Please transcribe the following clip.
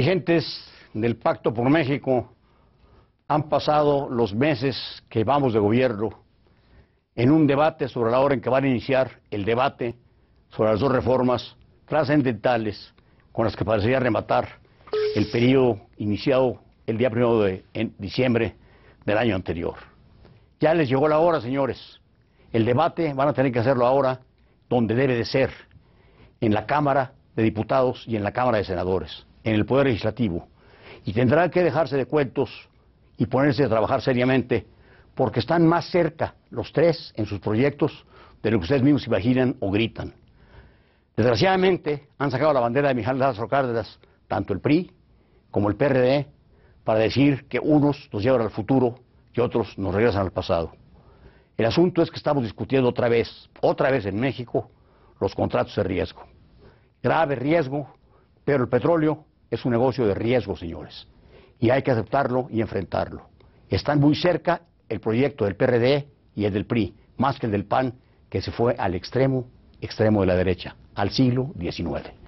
dirigentes del Pacto por México han pasado los meses que vamos de gobierno en un debate sobre la hora en que van a iniciar el debate sobre las dos reformas trascendentales con las que parecería rematar el periodo iniciado el día primero de diciembre del año anterior. Ya les llegó la hora, señores. El debate van a tener que hacerlo ahora donde debe de ser, en la Cámara de Diputados y en la Cámara de Senadores en el Poder Legislativo y tendrá que dejarse de cuentos y ponerse a trabajar seriamente porque están más cerca los tres en sus proyectos de lo que ustedes mismos imaginan o gritan. Desgraciadamente han sacado la bandera de Mijal Lázaro Cárdenas, tanto el PRI como el PRD, para decir que unos nos llevan al futuro y otros nos regresan al pasado. El asunto es que estamos discutiendo otra vez, otra vez en México, los contratos de riesgo. Grave riesgo, pero el petróleo es un negocio de riesgo, señores, y hay que aceptarlo y enfrentarlo. Están muy cerca el proyecto del PRD y el del PRI, más que el del PAN, que se fue al extremo, extremo de la derecha, al siglo XIX.